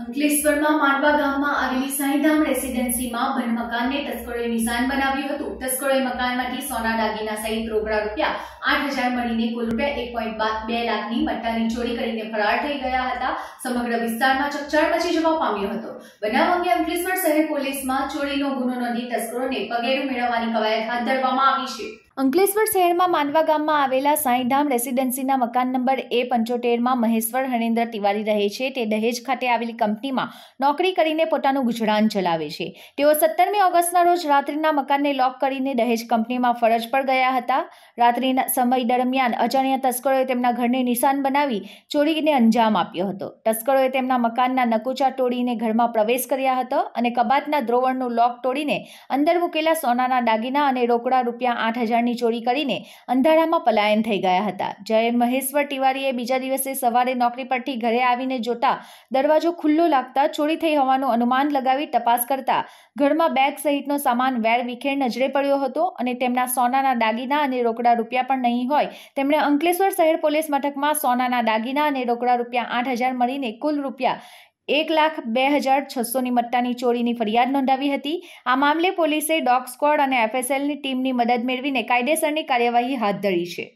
અંકલેશ્વરમાં માંડવા ગામમાં આવેલી સાંઈધામ રેસીડેન્સીમાં બન મકાનને તસ્કરોએ નિશાન બનાવ્યું હતું તસ્કરોએ મકાનમાંથી સોના દાગીના સહિત રોકડા રૂપિયા આઠ હજાર મળીને કુલ રૂપિયા એક પોઈન્ટ બે લાખની મટ્ટાની ચોરી કરીને ફરાર થઈ ગયા હતા સમગ્ર વિસ્તારમાં ચકચાર મચી જવા પામ્યો હતો બનાવ અંગે અંકલેશ્વર શહેર પોલીસમાં ચોરીનો ગુનો નોંધી તસ્કરોને પગેરું મેળવવાની કવાયત હાથ ધરવામાં આવી છે અંકલેશ્વર શહેરમાં માનવા ગામમાં આવેલા સાંઈધામ રેસિડેન્સીના મકાન નંબર એ પંચોતેરમાં મહેશ્વર હરેન્દ્ર તિવારી રહે છે તે દહેજ ખાતે આવેલી કંપનીમાં નોકરી કરીને પોતાનું ગુજરાન ચલાવે છે તેઓ સત્તરમી ઓગસ્ટના રોજ રાત્રિના મકાનને લોક કરીને દહેજ કંપનીમાં ફરજ પર ગયા હતા રાત્રિના સમય દરમિયાન અજાણ્યા તસ્કરોએ તેમના ઘરને નિશાન બનાવી ચોરીને અંજામ આપ્યો હતો તસ્કરોએ તેમના મકાનના નકુચા તોડીને ઘરમાં પ્રવેશ કર્યા હતો અને કબાટના દ્રોવણનું લોક તોડીને અંદર મૂકેલા સોનાના દાગીના અને રોકડા રૂપિયા આઠ હજારની વાહનની ચોરી કરીને અંધારામાં પલાયન થઈ ગયા હતા જ્યારે મહેશ્વર તિવારીએ બીજા દિવસે સવારે નોકરી પરથી ઘરે આવીને જોતા દરવાજો ખુલ્લો લાગતા ચોરી થઈ હોવાનું અનુમાન લગાવી તપાસ કરતા ઘરમાં બેગ સહિતનો સામાન વેર વિખેર નજરે પડ્યો હતો અને તેમના સોનાના દાગીના અને રોકડા રૂપિયા પણ નહીં હોય તેમણે અંકલેશ્વર શહેર પોલીસ મથકમાં સોનાના દાગીના અને રોકડા રૂપિયા આઠ હજાર મળીને કુલ રૂપિયા એક લાખ બે હજાર છસોની મત્તાની ચોરીની ફરિયાદ નોંધાવી હતી આ મામલે પોલીસે ડોગ સ્ક્વોડ અને એફએસએલની ટીમની મદદ મેળવીને કાયદેસરની કાર્યવાહી હાથ ધરી છે